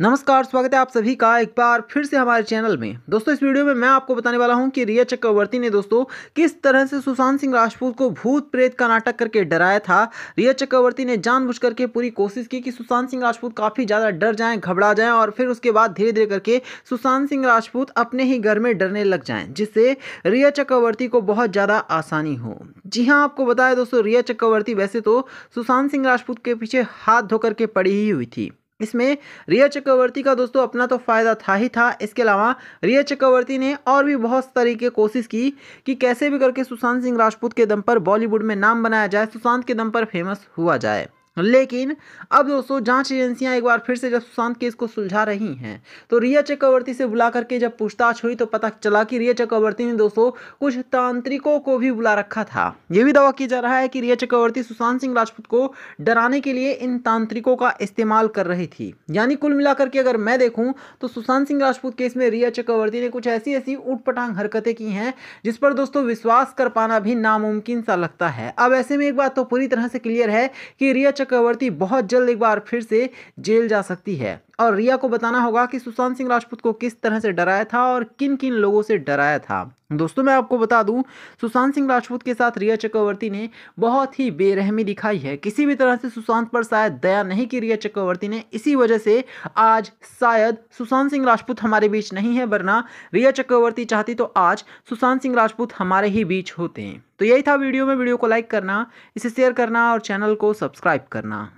नमस्कार स्वागत है आप सभी का एक बार फिर से हमारे चैनल में दोस्तों इस वीडियो में मैं आपको बताने वाला हूं कि रिया चक्रवर्ती ने दोस्तों किस तरह से सुशांत सिंह राजपूत को भूत प्रेत का नाटक करके डराया था रिया चक्रवर्ती ने जानबूझ करके पूरी कोशिश की कि सुशांत सिंह राजपूत काफ़ी ज़्यादा डर जाए घबरा जाएँ और फिर उसके बाद धीरे धीरे करके सुशांत सिंह राजपूत अपने ही घर में डरने लग जाएँ जिससे रिया चक्रवर्ती को बहुत ज़्यादा आसानी हो जी हाँ आपको बताया दोस्तों रिया चक्रवर्ती वैसे तो सुशांत सिंह राजपूत के पीछे हाथ धोकर के पड़ी ही हुई थी इसमें रिया चक्रवर्ती का दोस्तों अपना तो फ़ायदा था ही था इसके अलावा रिया चक्रवर्ती ने और भी बहुत तरीके कोशिश की कि कैसे भी करके सुशांत सिंह राजपूत के दम पर बॉलीवुड में नाम बनाया जाए सुशांत के दम पर फेमस हुआ जाए लेकिन अब दोस्तों जांच एजेंसियां एक बार फिर से जब सुशांत केस को सुलझा रही हैं तो रिया चक्रवर्ती से बुला करके जब पूछताछ हुई तो पता चला कि रिया चक्रवर्ती ने दोस्तों कुछ तांत्रिकों को भी बुला रखा था यह भी दावा किया जा रहा है कि रिया चक्रवर्ती सुशांत सिंह राजपूत को डराने के लिए इन तांत्रिकों का इस्तेमाल कर रही थी यानी कुल मिलाकर के अगर मैं देखूँ तो सुशांत सिंह राजपूत केस में रिया चक्रवर्ती ने कुछ ऐसी ऐसी ऊटपटांग हरकतें की हैं जिस पर दोस्तों विश्वास कर पाना भी नामुमकिन सा लगता है अब ऐसे में एक बात तो पूरी तरह से क्लियर है कि रिया चक्रवर्ती बहुत जल्द एक बार फिर से जेल जा सकती है और रिया को बताना होगा कि सुशांत सिंह राजपूत को किस तरह से डराया था और किन किन लोगों से डराया था दोस्तों मैं आपको बता दूं सुशांत सिंह राजपूत के साथ रिया चक्रवर्ती ने बहुत ही बेरहमी दिखाई है किसी भी तरह से सुशांत पर शायद दया नहीं की रिया चक्रवर्ती ने इसी वजह से आज शायद सुशांत सिंह राजपूत हमारे बीच नहीं है वरना रिया चक्रवर्ती चाहती तो आज सुशांत सिंह राजपूत हमारे ही बीच होते हैं तो यही था वीडियो में वीडियो को लाइक करना इसे शेयर करना और चैनल को सब्सक्राइब करना